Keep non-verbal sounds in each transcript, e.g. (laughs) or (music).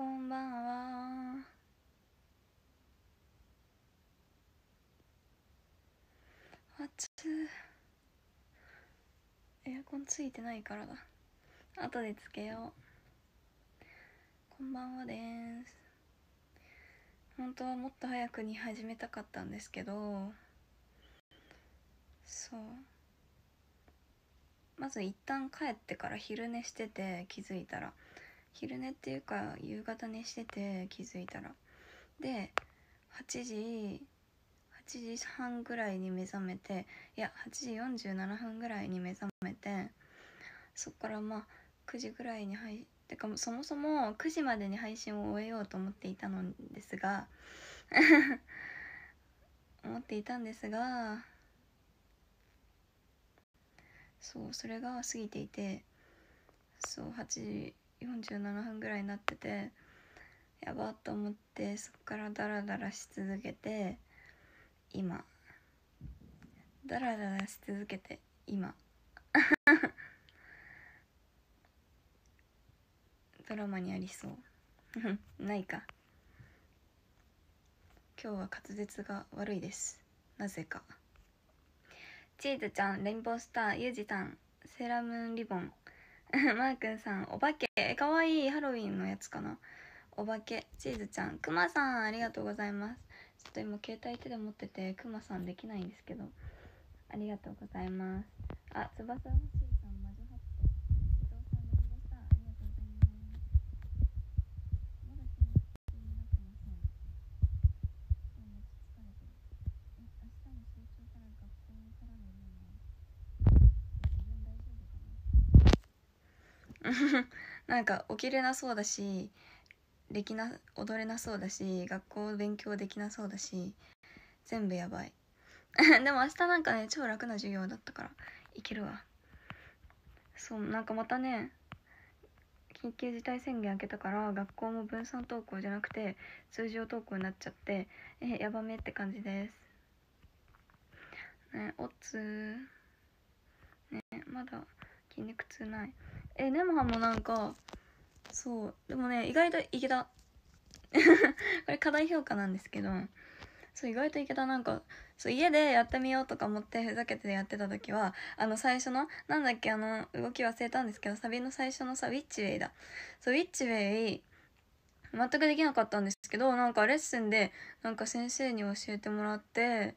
こんばんは暑エアコンついてないからだ後でつけようこんばんはです本当はもっと早くに始めたかったんですけどそうまず一旦帰ってから昼寝してて気づいたら昼寝っていうか夕方寝してて気づいたらで8時8時半ぐらいに目覚めていや8時47分ぐらいに目覚めてそっからまあ9時ぐらいにってかそもそも9時までに配信を終えようと思っていたのですが (laughs) 思っていたんですがそうそれが過ぎていてそう8時47分ぐらいになっててやばと思ってそっからダラダラし続けて今ダラダラし続けて今 (laughs) ドラマにありそう (laughs) ないか今日は滑舌が悪いですなぜかチーズちゃんレインボースターユージさんセーラームーンリボン (laughs) マー君さん、お化け。かわいい。ハロウィンのやつかな。お化け。チーズちゃん。くまさん、ありがとうございます。ちょっと今、携帯手で持ってて、くまさんできないんですけど。ありがとうございます。あ、翼 (laughs) なんか起きれなそうだしできな踊れなそうだし学校勉強できなそうだし全部やばい (laughs) でも明日なんかね超楽な授業だったからいけるわそうなんかまたね緊急事態宣言明けたから学校も分散登校じゃなくて通常登校になっちゃってえやばめって感じですねおっつーねまだ筋肉痛ないえネもはんもなんかそうでもね意外といけた (laughs) これ課題評価なんですけどそう意外といけたなんかそう家でやってみようとか思ってふざけてやってた時はあの最初のなんだっけあの動き忘れたんですけどサビの最初のさウィッチウェイだそうウィッチウェイ全くできなかったんですけどなんかレッスンでなんか先生に教えてもらって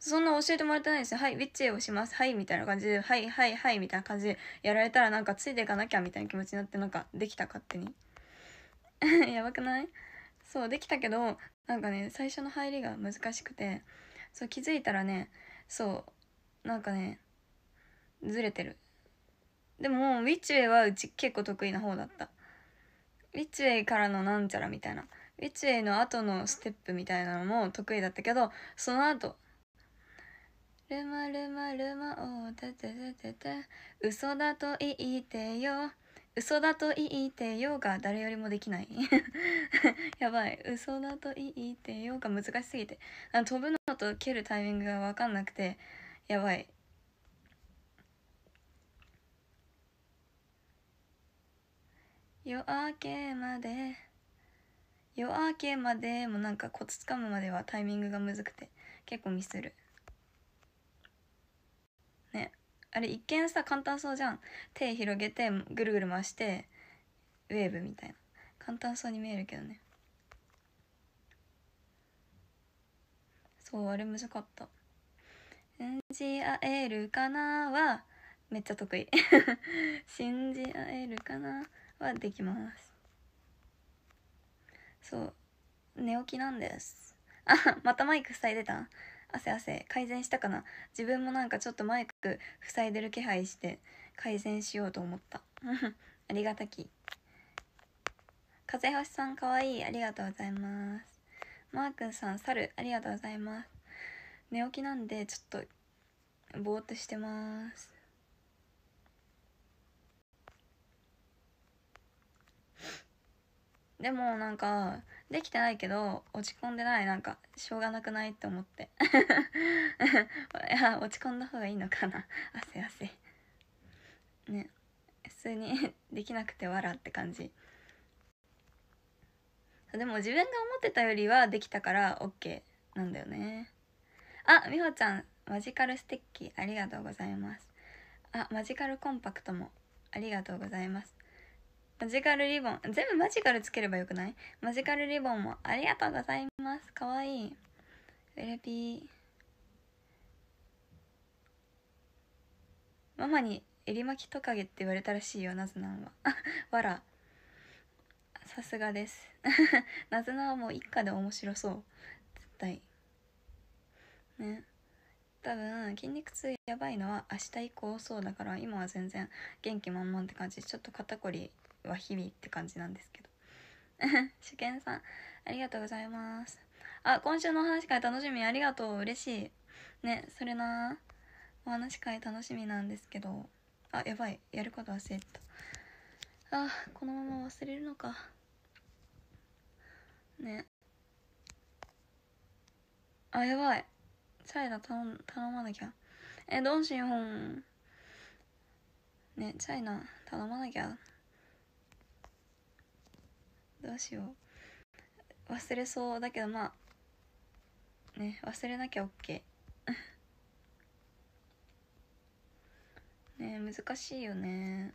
そんな教えてもらってないですよ。はい、ウィッチをします。はい、みたいな感じで、はいはいはいみたいな感じで、やられたらなんかついていかなきゃみたいな気持ちになって、なんかできた勝手に。(laughs) やばくないそうできたけどなんかね最初の入りが難しくてそう気づいたらねそうなんかねずれてるでもウィッチウェイはうち結構得意な方だったウィッチウェイからのなんちゃらみたいなウィッチウェイの後のステップみたいなのも得意だったけどその後るまるまるまおたてててて嘘だと言いてよ嘘だと言いてよが誰よりもできない (laughs) やばい嘘だと言いてよが難しすぎてあの飛ぶのと蹴るタイミングが分かんなくてやばい夜明けまで夜明けまでもなんかコツつかむまではタイミングがむずくて結構ミスるねあれ一見さ簡単そうじゃん手広げてぐるぐる回してウェーブみたいな簡単そうに見えるけどねそうあれ難かった「信じ合えるかな」はめっちゃ得意 (laughs) 信じ合えるかなはできますそう寝起きなんですあまたマイク塞いでた汗汗改善したかな自分もなんかちょっとマイク塞いでる気配して改善しようと思った (laughs) ありがたき風橋さんかわいいありがとうございますマー君さん猿ありがとうございます寝起きなんでちょっとぼーっとしてますでもなんか、できてないけど、落ち込んでない、なんか、しょうがなくないって思って。(laughs) いや、落ち込んだ方がいいのかな。汗汗。ね。普通にできなくて笑って感じ。でも自分が思ってたよりはできたから OK なんだよね。あ、みほちゃん、マジカルステッキありがとうございます。あ、マジカルコンパクトもありがとうございます。マジカルリボン。全部マジカルつければよくないマジカルリボンもありがとうございます。かわいい。ウルピー。ママに襟巻きトカゲって言われたらしいよ、ナズナンは。わ (laughs) ら。さすがです。(laughs) ナズナはもう一家で面白そう。絶対。ね。多分筋肉痛やばいのは明日以降そうだから今は全然元気満々って感じちょっと肩こりは日々って感じなんですけど (laughs) 主さんありがとうございますあ今週のお話会楽しみありがとう嬉しいねそれなお話会楽しみなんですけどあやばいやること忘れてたあこのまま忘れるのかねあやばいサイダ頼頼まなきゃえどうしようねチャイナ頼まなきゃどうしよう忘れそうだけどまあね忘れなきゃ OK (laughs) ね難しいよね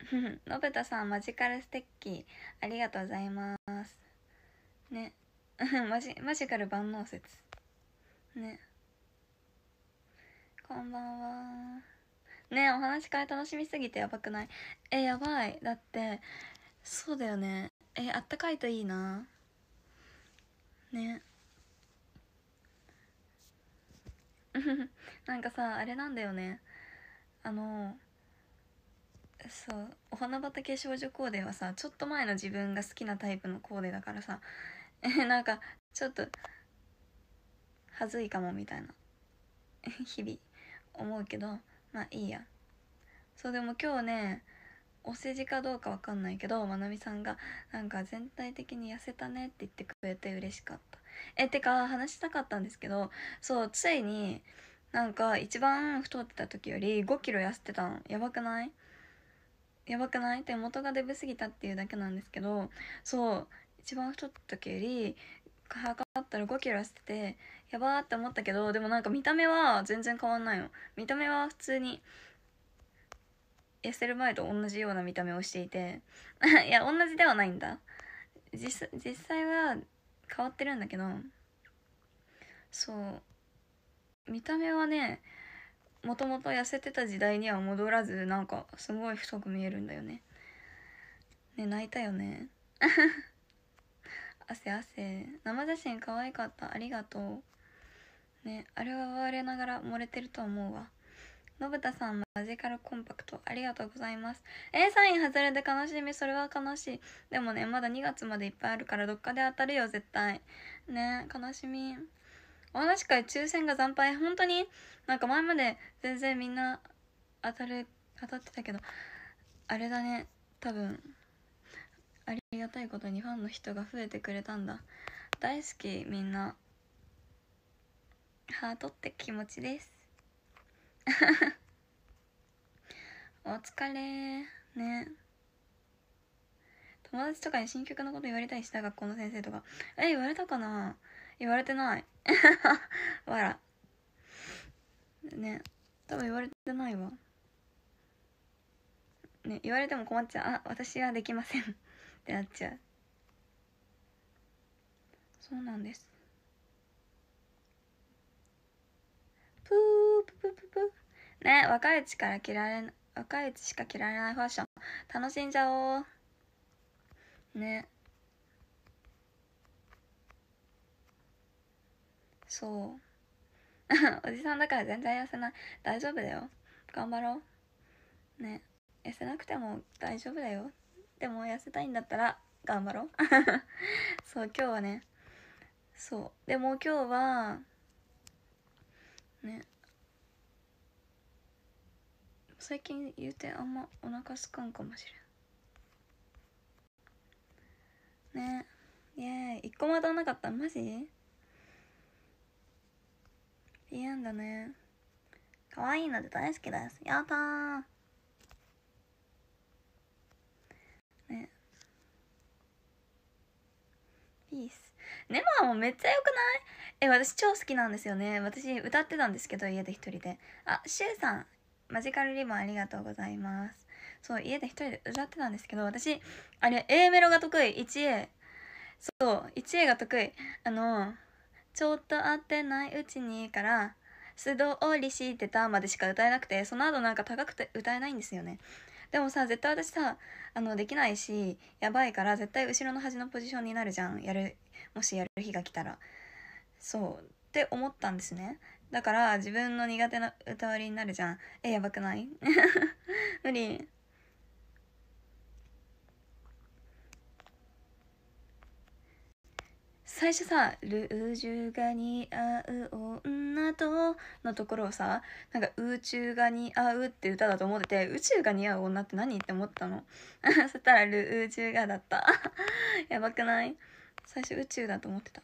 (laughs) のぶたさんマジカルステッキありがとうございますね (laughs) マジマジカル万能説ねこんばんはねお話し会楽しみすぎてやばくないえやばいだってそうだよねえあったかいといいなね (laughs) なんかさあれなんだよねあのそうお花畑少女コーデはさちょっと前の自分が好きなタイプのコーデだからさえなんかちょっとはずいかもみたいな (laughs) 日々思うけどまあいいやそうでも今日ねお世辞かどうかわかんないけどまなみさんがなんか全体的に痩せたねって言ってくれて嬉しかったえてか話したかったんですけどそうついになんか一番太ってた時より5キロ痩せてたのやばくないやばくないって元がデブすぎたっていうだけなんですけどそう一番太った時より測ったら5キロ痩せててやばーって思ったけどでもなんか見た目は全然変わんないの見た目は普通に痩せる前と同じような見た目をしていて (laughs) いや同じではないんだ実実際は変わってるんだけどそう見た目はねもともと痩せてた時代には戻らずなんかすごい太く見えるんだよねね泣いたよね (laughs) 汗汗生写真可愛かったありがとうねあれは我ながら漏れてると思うわのぶたさんマジカルコンパクトありがとうございます A サイン外れて悲しみそれは悲しいでもねまだ2月までいっぱいあるからどっかで当たるよ絶対ね悲しみお話会抽選が惨敗本当になんか前まで全然みんな当たる当たってたけどあれだね多分ありがたいことにファンの人が増えてくれたんだ大好きみんなハートって気持ちです (laughs) お疲れね友達とかに新曲のこと言われたりした学校の先生とかえ言われたかな言われてないわら (laughs) ね多分言われてないわね言われても困っちゃうあ私はできませんってなっちゃうそうなんですプーププププね若いうちから着られ若いうちしか着られないファッション楽しんじゃおうねそう (laughs) おじさんだから全然痩せない大丈夫だよ頑張ろうね痩せなくても大丈夫だよでも痩せたいんだったら頑張ろう (laughs) そう今日はねそうでも今日はね最近言うてあんまお腹すかんかもしれんねイエー一個も当たんなかったマジ嫌んだね可愛いので大好きですやったいっネバーもめっちゃ良くないえ、私超好きなんですよね。私歌ってたんですけど、家で一人で。あ、シュウさん、マジカルリボンありがとうございます。そう、家で一人で歌ってたんですけど、私、あれ、A メロが得意、1A。そう、1A が得意。あの、ちょっと会ってないうちにから、素通りしてたまでしか歌えなくて、その後なんか高くて歌えないんですよね。でもさ絶対私さあのできないしやばいから絶対後ろの端のポジションになるじゃんやるもしやる日が来たらそうって思ったんですねだから自分の苦手な歌割りになるじゃんえやばくない (laughs) 無理最初さ「ルージュが似合う女」女と」のところをさなんか「宇宙が似合う」って歌だと思ってて「宇宙が似合う女って何?」って思ったの (laughs) そしたら「ル宇宙が」だった (laughs) やばくない最初宇宙だと思ってた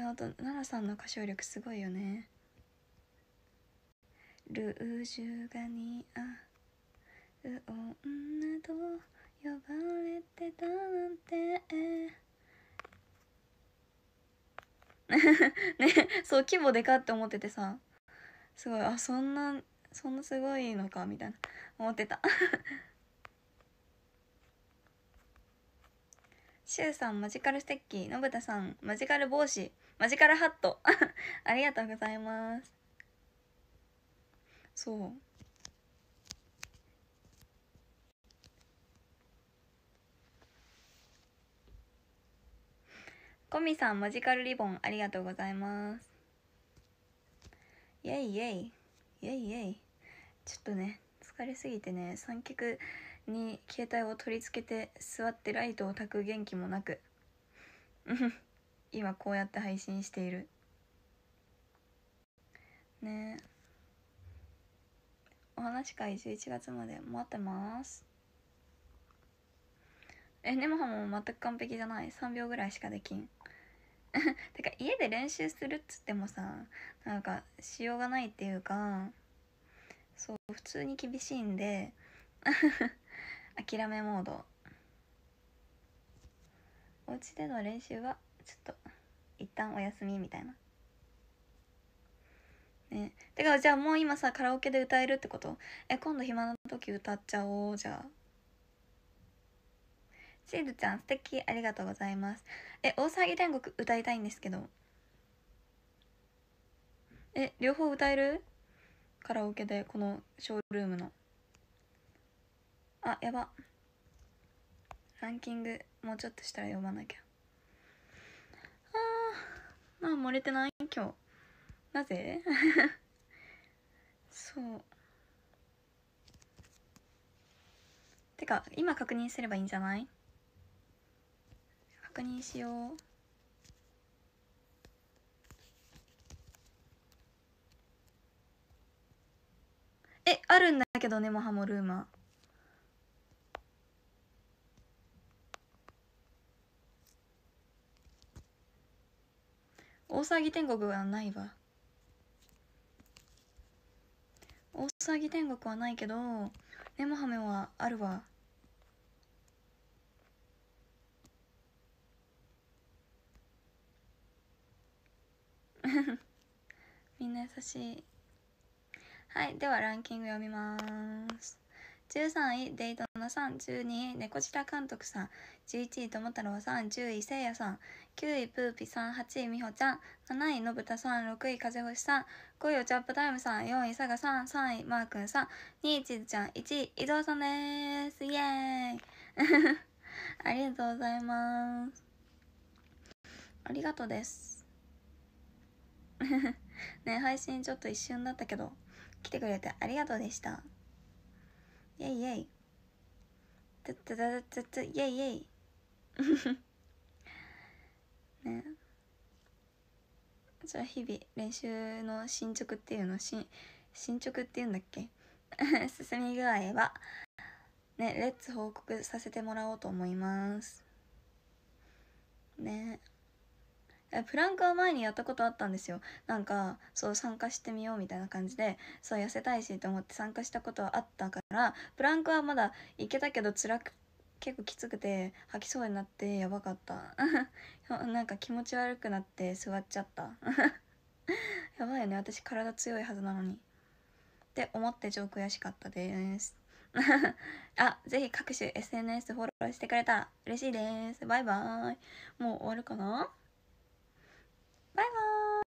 あと奈良さんの歌唱力すごいよね「ルージュが似合う女と呼ばれてたなんて」(laughs) ねそう規模でかって思っててさすごいあそんなそんなすごいのかみたいな思ってたしゅうさんマジカルステッキ信のぶたさんマジカル帽子マジカルハット (laughs) ありがとうございますそうコミさん、マジカルリボン、ありがとうございます。イェイイェイ。イェイイェイ。ちょっとね、疲れすぎてね、三脚に携帯を取り付けて座ってライトを焚く元気もなく。(laughs) 今こうやって配信している。ねお話会11月まで待ってます。え、ネモハも全く完璧じゃない。3秒ぐらいしかできん。(laughs) てか家で練習するっつってもさなんかしようがないっていうかそう普通に厳しいんで (laughs) 諦めモードお家での練習はちょっと一旦お休みみたいなねてかじゃあもう今さカラオケで歌えるってことえ今度暇な時歌っちゃおうじゃあシーズちゃん素敵ありがとうございますえ大騒ぎ天国歌いたいんですけどえ両方歌えるカラオケでこのショールームのあやばランキングもうちょっとしたら読まなきゃあーまあ漏れてない今日なぜ (laughs) そうてか今確認すればいいんじゃない確認しようえあるんだけどねモハモルーマ大騒ぎ天国はないわ大騒ぎ天国はないけどネモハメはあるわ (laughs) みんな優しいはいではランキング読みます13位デイトナさん12位猫舌監督さん11位友太郎さん10位せいやさん9位プーぴさん8位美穂ちゃん7位のぶたさん6位風星さん5位おャップタイムさん4位さがさん3位マー君さん2位ちずちゃん1位伊藤さんですイエーイ (laughs) ありがとうございますありがとうです (laughs) ね配信ちょっと一瞬だったけど来てくれてありがとうでしたイェイイェイつつつッつイェイイェイ (laughs) ねじゃあ日々練習の進捗っていうのし進捗っていうんだっけ (laughs) 進み具合はねレッツ報告させてもらおうと思いますねえプランクは前にやったことあったんですよなんかそう参加してみようみたいな感じでそう痩せたいしと思って参加したことはあったからプランクはまだいけたけど辛く結構きつくて吐きそうになってやばかった (laughs) なんか気持ち悪くなって座っちゃった (laughs) やばいよね私体強いはずなのにって思って超悔しかったです (laughs) あ、ぜひ各種 SNS フォローしてくれたら嬉しいです。バイバイ。もう終わるかな Bye, Mom.